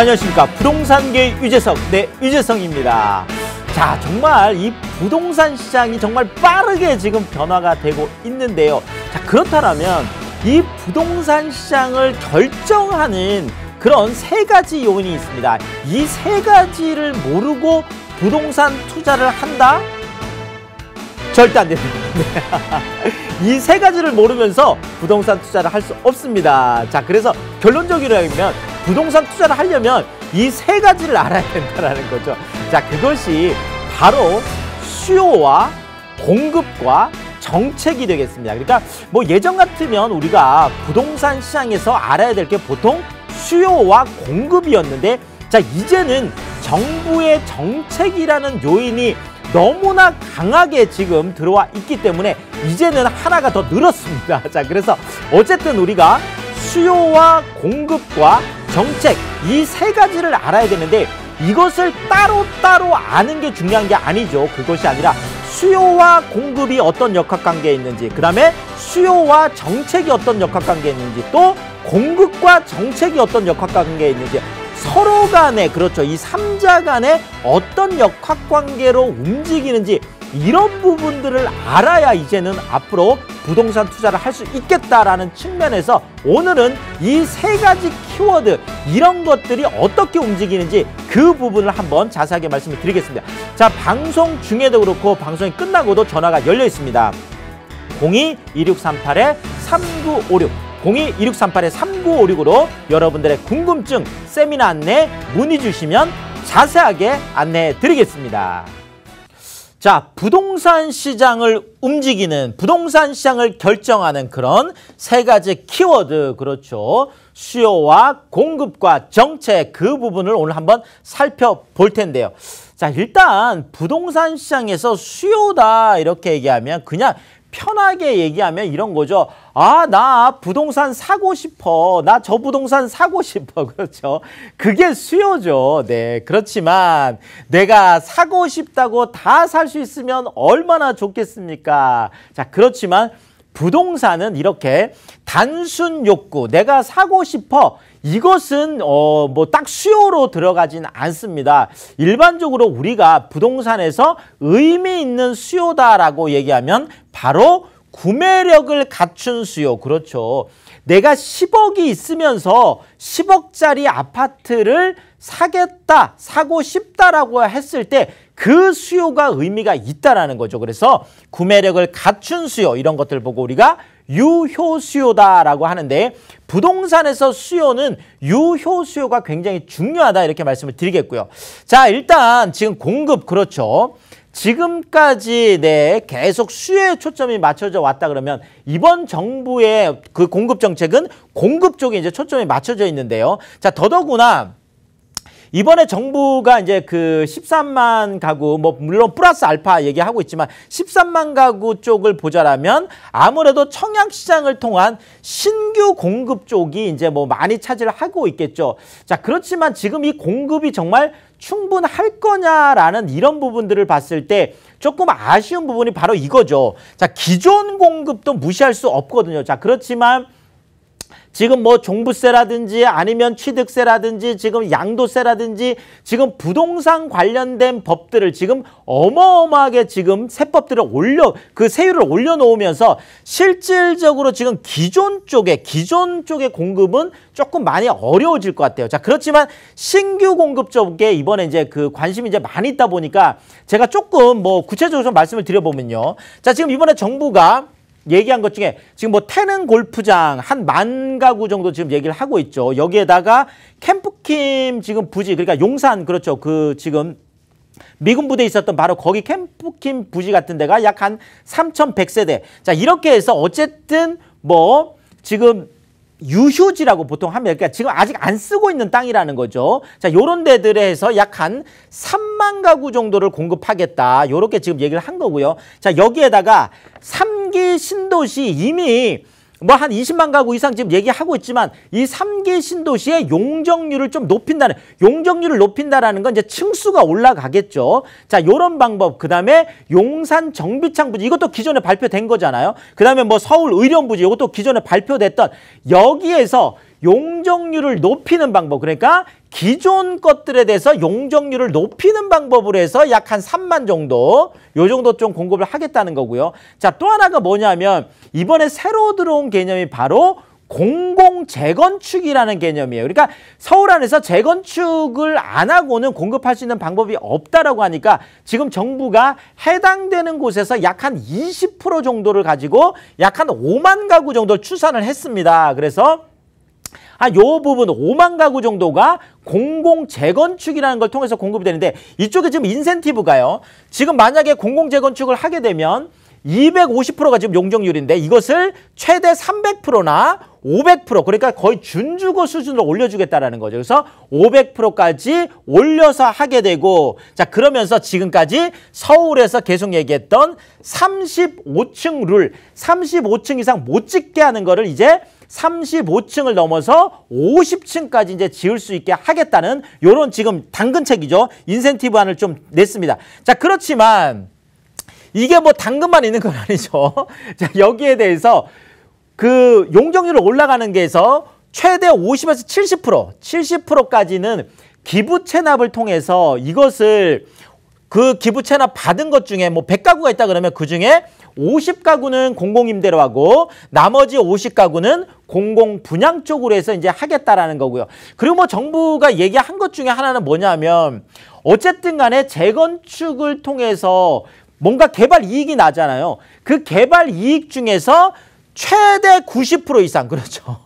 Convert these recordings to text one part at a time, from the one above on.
안녕하십니까. 부동산계 유재석, 네, 유재석입니다 자, 정말 이 부동산 시장이 정말 빠르게 지금 변화가 되고 있는데요. 자, 그렇다면 이 부동산 시장을 결정하는 그런 세 가지 요인이 있습니다. 이 세 가지를 모르고 부동산 투자를 한다? 절대 안 됩니다. 이 세 가지를 모르면서 부동산 투자를 할 수 없습니다. 자, 그래서 결론적으로 하면 부동산 투자를 하려면 이 세 가지를 알아야 된다는 거죠. 자, 그것이 바로 수요와 공급과 정책이 되겠습니다. 그러니까 뭐 예전 같으면 우리가 부동산 시장에서 알아야 될 게 보통 수요와 공급이었는데 자, 이제는 정부의 정책이라는 요인이 너무나 강하게 지금 들어와 있기 때문에 이제는 하나가 더 늘었습니다. 자, 그래서 어쨌든 우리가 수요와 공급과 정책 이 세 가지를 알아야 되는데 이것을 따로따로 아는 게 중요한 게 아니죠. 그것이 아니라 수요와 공급이 어떤 역학관계에 있는지 그 다음에 수요와 정책이 어떤 역학관계에 있는지 또 공급과 정책이 어떤 역학관계에 있는지 서로 간에 그렇죠. 이 삼자 간에 어떤 역학관계로 움직이는지 이런 부분들을 알아야 이제는 앞으로 부동산 투자를 할 수 있겠다라는 측면에서 오늘은 이 세 가지 키워드 이런 것들이 어떻게 움직이는지 그 부분을 한번 자세하게 말씀을 드리겠습니다. 자, 방송 중에도 그렇고 방송이 끝나고도 전화가 열려 있습니다. 02-2638-3956 02-2638-3956으로 여러분들의 궁금증, 세미나 안내 문의 주시면 자세하게 안내해 드리겠습니다. 자, 부동산 시장을 움직이는 부동산 시장을 결정하는 그런 세 가지 키워드 그렇죠. 수요와 공급과 정책 그 부분을 오늘 한번 살펴볼 텐데요. 자, 일단 부동산 시장에서 수요다 이렇게 얘기하면 그냥 편하게 얘기하면 이런 거죠. 아, 나 부동산 사고 싶어. 나 저 부동산 사고 싶어. 그렇죠. 그게 수요죠. 네. 그렇지만 내가 사고 싶다고 다 살 수 있으면 얼마나 좋겠습니까? 자, 그렇지만 부동산은 이렇게 단순 욕구, 내가 사고 싶어, 이것은 어 뭐 딱 수요로 들어가진 않습니다. 일반적으로 우리가 부동산에서 의미 있는 수요다라고 얘기하면 바로 구매력을 갖춘 수요 그렇죠. 내가 10억이 있으면서 10억짜리 아파트를 사겠다, 사고 싶다라고 했을 때 그 수요가 의미가 있다라는 거죠. 그래서 구매력을 갖춘 수요 이런 것들 보고 우리가 유효수요다라고 하는데 부동산에서 수요는 유효수요가 굉장히 중요하다 이렇게 말씀을 드리겠고요. 자 일단 지금 공급 그렇죠. 지금까지 네, 계속 수요에 초점이 맞춰져 왔다 그러면 이번 정부의 그 공급 정책은 공급 쪽에 이제 초점이 맞춰져 있는데요. 자, 더더구나 이번에 정부가 이제 그 13만 가구 뭐 물론 플러스 알파 얘기하고 있지만 13만 가구 쪽을 보자라면 아무래도 청약 시장을 통한 신규 공급 쪽이 이제 뭐 많이 차지를 하고 있겠죠. 자, 그렇지만 지금 이 공급이 정말 충분할 거냐라는 이런 부분들을 봤을 때 조금 아쉬운 부분이 바로 이거죠. 자, 기존 공급도 무시할 수 없거든요. 자, 그렇지만 지금 뭐 종부세라든지 아니면 취득세라든지 지금 양도세라든지 지금 부동산 관련된 법들을 지금 어마어마하게 지금 세법들을 올려 그 세율을 올려놓으면서 실질적으로 지금 기존 쪽에 기존 쪽의 공급은 조금 많이 어려워질 것 같아요. 자 그렇지만 신규 공급 쪽에 이번에 이제 그 관심이 이제 많이 있다 보니까 제가 조금 뭐 구체적으로 좀 말씀을 드려보면요. 자 지금 이번에 정부가 얘기한 것 중에 지금 뭐 태릉 골프장 한 만 가구 정도 지금 얘기를 하고 있죠. 여기에다가 캠프킴 지금 부지 그러니까 용산 그렇죠. 그 지금 미군 부대에 있었던 바로 거기 캠프킴 부지 같은 데가 약 한3 1 0 0 세대자 이렇게 해서 어쨌든 뭐 지금 유휴지라고 보통 합니다. 그러니까 지금 아직 안 쓰고 있는 땅이라는 거죠. 자, 요런 데들에서 약 한 3만 가구 정도를 공급하겠다. 요렇게 지금 얘기를 한 거고요. 자, 여기에다가 3기 신도시 이미 뭐한 20만 가구 이상 지금 얘기하고 있지만 이 3개 신도시의 용적률을 좀 높인다는 용적률을 높인다라는 건 이제 층수가 올라가겠죠. 자, 요런 방법 그다음에 용산 정비창 부지 이것도 기존에 발표된 거잖아요. 그다음에 뭐 서울 의령 부지 이것도 기존에 발표됐던 여기에서 용적률을 높이는 방법 그러니까 기존 것들에 대해서 용적률을 높이는 방법으로 해서 약 한 3만 정도 요 정도 좀 공급을 하겠다는 거고요. 자 또 하나가 뭐냐면 이번에 새로 들어온 개념이 바로 공공 재건축이라는 개념이에요. 그러니까 서울 안에서 재건축을 안 하고는 공급할 수 있는 방법이 없다라고 하니까 지금 정부가 해당되는 곳에서 약 한 20% 정도를 가지고 약 한 5만 가구 정도 추산을 했습니다. 그래서 한요 아, 부분 5만 가구 정도가 공공 재건축이라는 걸 통해서 공급이 되는데 이쪽에 지금 인센티브가요. 지금 만약에 공공 재건축을 하게 되면 250%가 지금 용적률인데 이것을 최대 300%나 500% 그러니까 거의 준주거 수준으로 올려주겠다라는 거죠. 그래서 500%까지 올려서 하게 되고 자 그러면서 지금까지 서울에서 계속 얘기했던 35층 룰 35층 이상 못 짓게 하는 거를 이제 35층을 넘어서 50층까지 이제 지을 수 있게 하겠다는 요런 지금 당근책이죠. 인센티브안을 좀 냈습니다. 자, 그렇지만 이게 뭐 당근만 있는 건 아니죠. 자, 여기에 대해서 그 용적률을 올라가는 게에서 최대 50에서 70%, 70%까지는 기부 체납을 통해서 이것을 그 기부 체납 받은 것 중에 뭐 100가구가 있다 그러면 그 중에 50가구는 공공임대로 하고 나머지 50가구는 공공 분양 쪽으로 해서 이제 하겠다라는 거고요. 그리고 뭐 정부가 얘기한 것 중에 하나는 뭐냐면 어쨌든 간에 재건축을 통해서 뭔가 개발 이익이 나잖아요. 그 개발 이익 중에서 최대 90% 이상 그렇죠.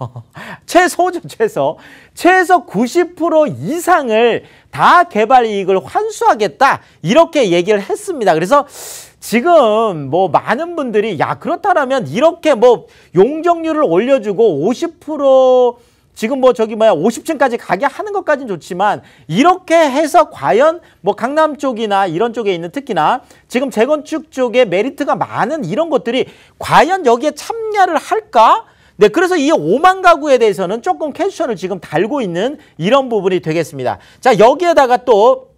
최소죠 최소. 최소 90% 이상을 다 개발 이익을 환수하겠다 이렇게 얘기를 했습니다. 그래서 지금 뭐 많은 분들이 야 그렇다라면 이렇게 뭐 용적률을 올려주고 50% 지금 뭐 저기 뭐야 50층까지 가게 하는 것까진 좋지만 이렇게 해서 과연 뭐 강남 쪽이나 이런 쪽에 있는 특히나 지금 재건축 쪽에 메리트가 많은 이런 것들이 과연 여기에 참여를 할까? 네, 그래서 이 5만 가구에 대해서는 조금 캐션을 지금 달고 있는 이런 부분이 되겠습니다. 자, 여기에다가 또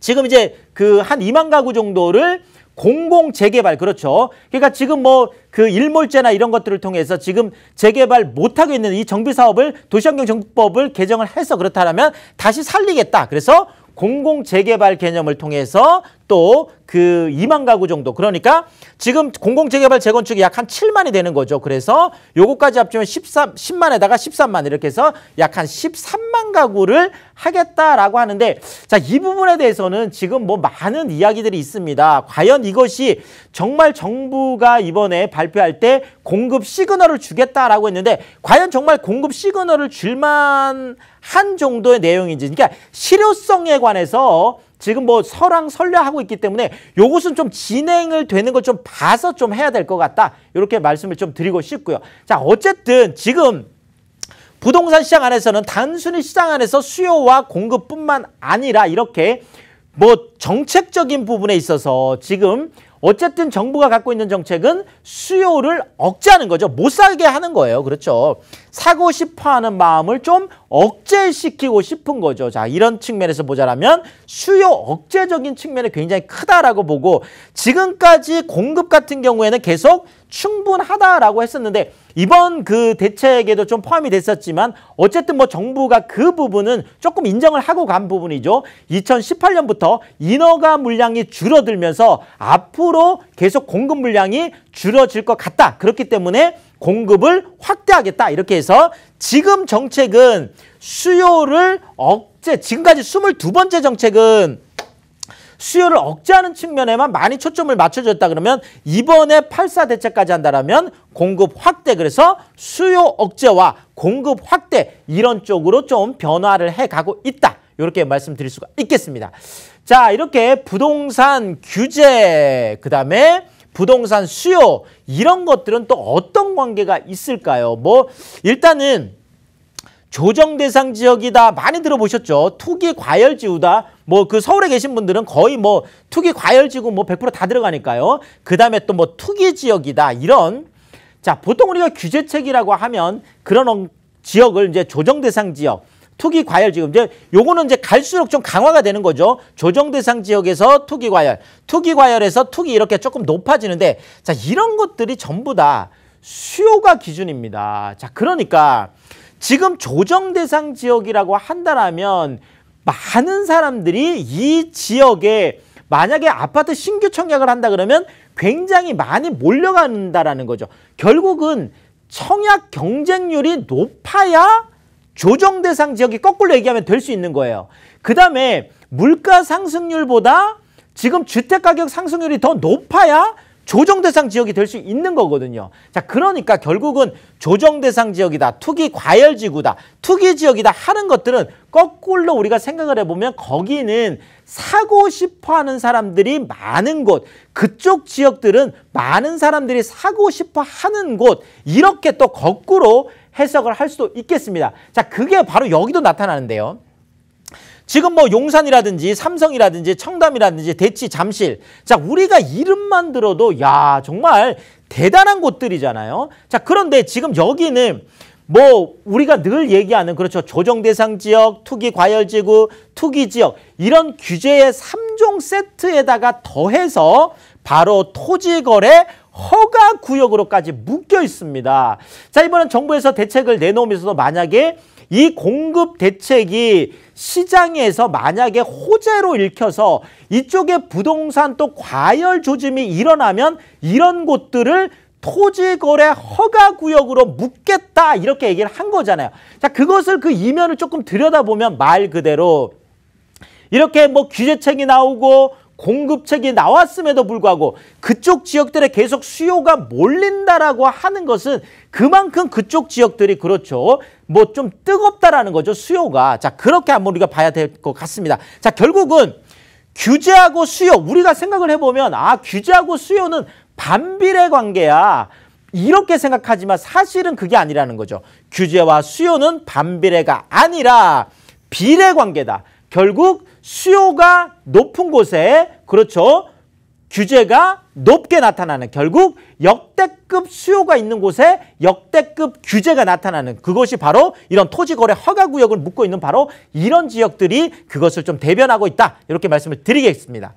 지금 이제 그 한 2만 가구 정도를 공공 재개발 그렇죠. 그러니까 지금 뭐 그 일몰제나 이런 것들을 통해서 지금 재개발 못하고 있는 이 정비 사업을 도시환경정법을 개정을 해서 그렇다면 라 다시 살리겠다. 그래서 공공 재개발 개념을 통해서 또그 2만 가구 정도 그러니까 지금 공공재개발 재건축이 약 한 7만이 되는 거죠. 그래서 요거까지 합치면 13, 10만에다가 13만 이렇게 해서 약 한 13만 가구를 하겠다라고 하는데 자 이 부분에 대해서는 지금 뭐 많은 이야기들이 있습니다. 과연 이것이 정말 정부가 이번에 발표할 때 공급 시그널을 주겠다라고 했는데 과연 정말 공급 시그널을 줄만 한 정도의 내용인지 그러니까 실효성에 관해서 지금 뭐 서랑 설려하고 있기 때문에 요것은 좀 진행을 되는 걸 좀 봐서 좀 해야 될 것 같다. 이렇게 말씀을 좀 드리고 싶고요. 자 어쨌든 지금 부동산 시장 안에서는 단순히 시장 안에서 수요와 공급뿐만 아니라 이렇게 뭐 정책적인 부분에 있어서 지금 어쨌든 정부가 갖고 있는 정책은 수요를 억제하는 거죠. 못 살게 하는 거예요. 그렇죠. 사고 싶어 하는 마음을 좀 억제시키고 싶은 거죠. 자, 이런 측면에서 보자면 수요 억제적인 측면이 굉장히 크다라고 보고 지금까지 공급 같은 경우에는 계속 충분하다라고 했었는데 이번 그 대책에도 좀 포함이 됐었지만 어쨌든 뭐 정부가 그 부분은 조금 인정을 하고 간 부분이죠. 2018년부터 인허가 물량이 줄어들면서 앞으로 계속 공급 물량이 줄어질 것 같다. 그렇기 때문에 공급을 확대하겠다 이렇게 해서 지금 정책은 수요를 억제 지금까지 22번째 정책은 수요를 억제하는 측면에만 많이 초점을 맞춰줬다 그러면 이번에 8사 대책까지 한다라면 공급 확대 그래서 수요 억제와 공급 확대 이런 쪽으로 좀 변화를 해가고 있다. 이렇게 말씀드릴 수가 있겠습니다. 자 이렇게 부동산 규제 그다음에 부동산 수요 이런 것들은 또 어떤 관계가 있을까요? 뭐 일단은 조정 대상 지역이다 많이 들어보셨죠? 투기 과열지구다. 뭐 그 서울에 계신 분들은 거의 뭐 투기 과열지구 뭐 100%다 들어가니까요. 그다음에 또 뭐 투기 지역이다 이런 자 보통 우리가 규제책이라고 하면 그런 지역을 이제 조정 대상 지역 투기 과열 지금 이제 요거는 이제 갈수록 좀 강화가 되는 거죠. 조정 대상 지역에서 투기 과열, 투기 과열에서 투기 이렇게 조금 높아지는데 자, 이런 것들이 전부 다 수요가 기준입니다. 자, 그러니까 지금 조정 대상 지역이라고 한다면 많은 사람들이 이 지역에 만약에 아파트 신규 청약을 한다 그러면 굉장히 많이 몰려간다라는 거죠. 결국은 청약 경쟁률이 높아야 조정 대상 지역이 거꾸로 얘기하면 될 수 있는 거예요. 그 다음에 물가 상승률보다 지금 주택가격 상승률이 더 높아야 조정 대상 지역이 될 수 있는 거거든요. 자, 그러니까 결국은 조정 대상 지역이다, 투기 과열 지구다, 투기 지역이다 하는 것들은 거꾸로 우리가 생각을 해보면 거기는 사고 싶어 하는 사람들이 많은 곳, 그쪽 지역들은 많은 사람들이 사고 싶어 하는 곳, 이렇게 또 거꾸로 해석을 할 수도 있겠습니다. 자, 그게 바로 여기도 나타나는데요. 지금 뭐 용산이라든지 삼성이라든지 청담이라든지 대치 잠실 자 우리가 이름만 들어도 야 정말 대단한 곳들이잖아요. 자 그런데 지금 여기는 뭐 우리가 늘 얘기하는 그렇죠 조정 대상 지역, 투기 과열 지구, 투기 지역 이런 규제의 3종 세트에다가 더해서 바로 토지 거래 허가 구역으로까지 묶여 있습니다. 자 이번엔 정부에서 대책을 내놓으면서도 만약에 이 공급 대책이 시장에서 만약에 호재로 읽혀서 이쪽에 부동산 또 과열 조짐이 일어나면 이런 곳들을 토지거래 허가구역으로 묶겠다 이렇게 얘기를 한 거잖아요. 자 그것을 그 이면을 조금 들여다보면 말 그대로 이렇게 뭐 규제책이 나오고 공급책이 나왔음에도 불구하고 그쪽 지역들에 계속 수요가 몰린다라고 하는 것은 그만큼 그쪽 지역들이 그렇죠. 뭐 좀 뜨겁다라는 거죠. 수요가. 자, 그렇게 한번 우리가 봐야 될 것 같습니다. 자, 결국은 규제하고 수요. 우리가 생각을 해보면 아, 규제하고 수요는 반비례 관계야. 이렇게 생각하지만 사실은 그게 아니라는 거죠. 규제와 수요는 반비례가 아니라 비례 관계다. 결국 수요가 높은 곳에 그렇죠. 규제가 높게 나타나는 결국 역대급 수요가 있는 곳에 역대급 규제가 나타나는 그것이 바로 이런 토지거래 허가구역을 묶고 있는 바로 이런 지역들이 그것을 좀 대변하고 있다 이렇게 말씀을 드리겠습니다.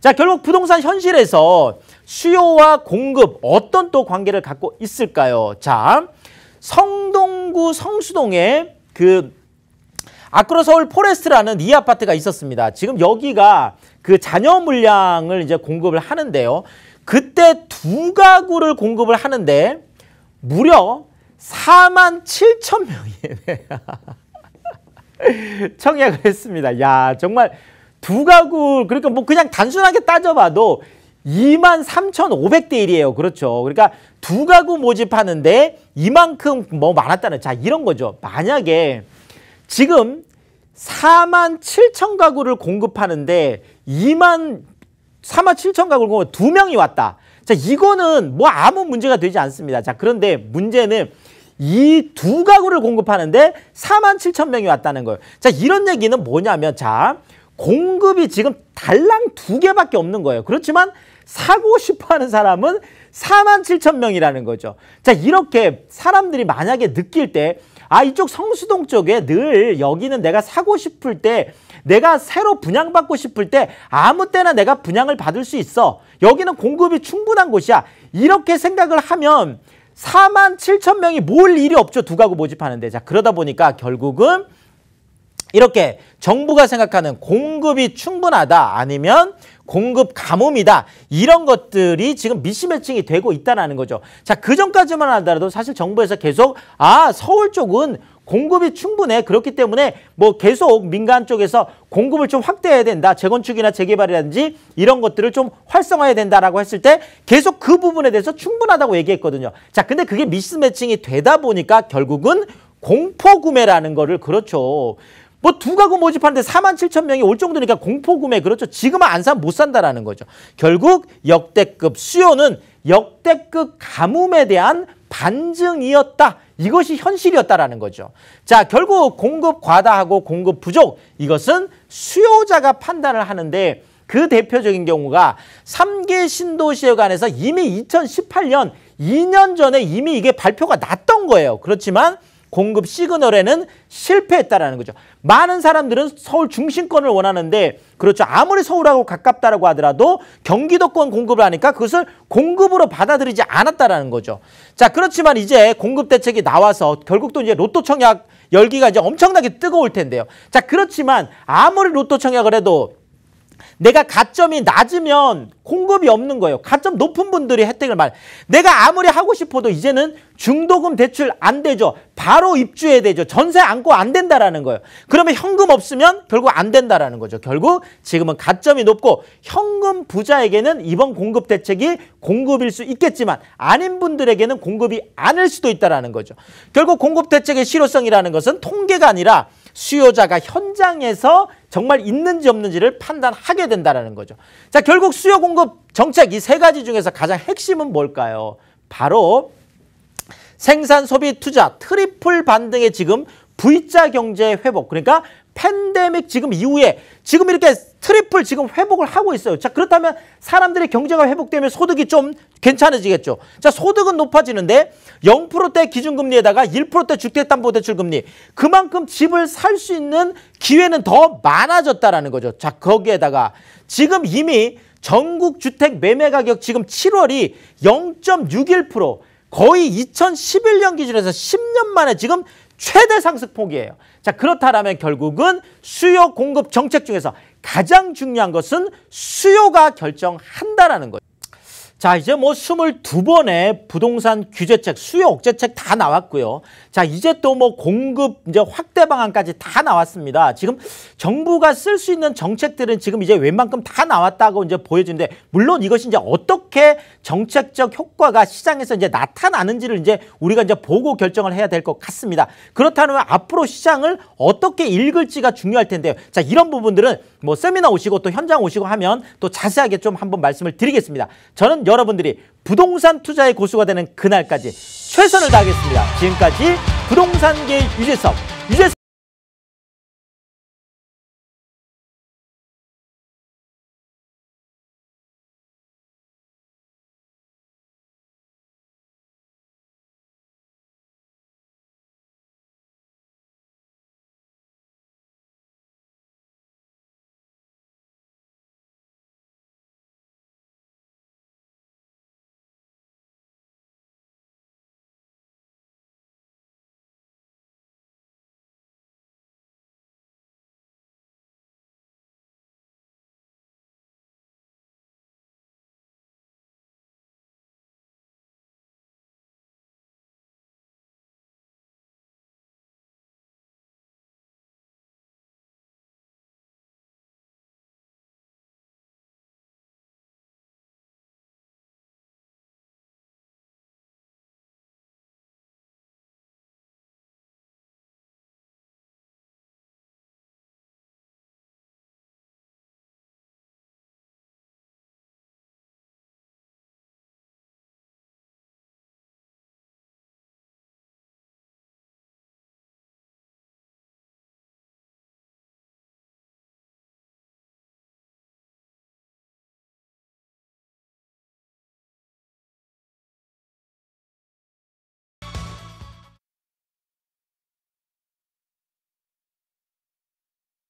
자 결국 부동산 현실에서 수요와 공급 어떤 또 관계를 갖고 있을까요? 자 성동구 성수동에그 아크로 서울 포레스트라는 이 아파트가 있었습니다. 지금 여기가 그 잔여 물량을 이제 공급을 하는데요. 그때 두 가구를 공급을 하는데 무려 4만 7천 명이 청약을 했습니다. 야 정말 두 가구 그러니까 뭐 그냥 단순하게 따져봐도 2만 3,500대 일이에요 그렇죠. 그러니까 두 가구 모집하는데 이만큼 뭐 많았다는 자 이런 거죠. 만약에 지금 4만 7천 가구를 공급하는데 2만 4만 7천 가구를 공급 두 명이 왔다. 자 이거는 뭐 아무 문제가 되지 않습니다. 자 그런데 문제는 이 두 가구를 공급하는데 4만 7천 명이 왔다는 거예요. 자 이런 얘기는 뭐냐면 자 공급이 지금 달랑 두 개밖에 없는 거예요. 그렇지만 사고 싶어하는 사람은 4만 7천 명이라는 거죠. 자 이렇게 사람들이 만약에 느낄 때아 이쪽 성수동 쪽에 늘 여기는 내가 사고 싶을 때 내가 새로 분양받고 싶을 때 아무 때나 내가 분양을 받을 수 있어. 여기는 공급이 충분한 곳이야. 이렇게 생각을 하면 4만 7천 명이 뭘 일이 없죠. 두 가구 모집하는데. 자 그러다 보니까 결국은 이렇게 정부가 생각하는 공급이 충분하다 아니면 공급 가뭄이다 이런 것들이 지금 미시매칭이 되고 있다는 거죠. 자 그전까지만 하더라도 사실 정부에서 계속 아 서울 쪽은 공급이 충분해 그렇기 때문에 뭐 계속 민간 쪽에서 공급을 좀 확대해야 된다 재건축이나 재개발이라든지 이런 것들을 좀 활성화해야 된다라고 했을 때 계속 그 부분에 대해서 충분하다고 얘기했거든요. 자 근데 그게 미스매칭이 되다 보니까 결국은 공포 구매라는 거를 그렇죠. 뭐두 가구 모집하는데 4만 7천 명이 올 정도니까 공포구매 그렇죠. 지금은 안 사면 못 산다라는 거죠. 결국 역대급 수요는 역대급 가뭄에 대한 반증이었다. 이것이 현실이었다라는 거죠. 자, 결국 공급 과다하고 공급 부족 이것은 수요자가 판단을 하는데 그 대표적인 경우가 3개 신도시에 관해서 이미 2018년 2년 전에 이미 이게 발표가 났던 거예요. 그렇지만 공급 시그널에는 실패했다라는 거죠. 많은 사람들은 서울 중심권을 원하는데 그렇죠. 아무리 서울하고 가깝다라고 하더라도 경기도권 공급을 하니까 그것을 공급으로 받아들이지 않았다라는 거죠. 자, 그렇지만 이제 공급 대책이 나와서 결국 또 이제 로또 청약 열기가 이제 엄청나게 뜨거울 텐데요. 자, 그렇지만 아무리 로또 청약을 해도 내가 가점이 낮으면 공급이 없는 거예요. 가점 높은 분들이 혜택을 말. 내가 아무리 하고 싶어도 이제는 중도금 대출 안 되죠. 바로 입주해야 되죠. 전세 안고 안 된다라는 거예요. 그러면 현금 없으면 결국 안 된다라는 거죠. 결국 지금은 가점이 높고 현금 부자에게는 이번 공급 대책이 공급일 수 있겠지만 아닌 분들에게는 공급이 아닐 수도 있다라는 거죠. 결국 공급 대책의 실효성이라는 것은 통계가 아니라 수요자가 현장에서 정말 있는지 없는지를 판단하게 된다는 거죠. 자, 결국 수요 공급 정책 이 세 가지 중에서 가장 핵심은 뭘까요? 바로 생산 소비 투자 트리플 반등의 지금 V자 경제 회복 그러니까 팬데믹 지금 이후에 지금 이렇게 트리플 지금 회복을 하고 있어요. 자, 그렇다면 사람들의 경제가 회복되면 소득이 좀 괜찮아지겠죠. 자, 소득은 높아지는데 0%대 기준금리에다가 1%대 주택담보대출금리 그만큼 집을 살 수 있는 기회는 더 많아졌다라는 거죠. 자, 거기에다가 지금 이미 전국 주택 매매 가격 지금 7월이 0.61% 거의 2011년 기준에서 10년 만에 지금 최대 상승폭이에요. 자 그렇다면 결국은 수요 공급 정책 중에서 가장 중요한 것은 수요가 결정한다라는 거죠. 자, 이제 뭐 22번의 부동산 규제책, 수요 억제책 다 나왔고요. 자, 이제 또 뭐 공급 이제 확대 방안까지 다 나왔습니다. 지금 정부가 쓸 수 있는 정책들은 지금 이제 웬만큼 다 나왔다고 이제 보여지는데 물론 이것이 이제 어떻게 정책적 효과가 시장에서 이제 나타나는지를 이제 우리가 이제 보고 결정을 해야 될 것 같습니다. 그렇다면 앞으로 시장을 어떻게 읽을지가 중요할 텐데요. 자, 이런 부분들은 뭐 세미나 오시고 또 현장 오시고 하면 또 자세하게 좀 한번 말씀을 드리겠습니다. 저는 여러분들이 부동산 투자의 고수가 되는 그날까지 최선을 다하겠습니다. 지금까지 부동산계 유재석, 유재석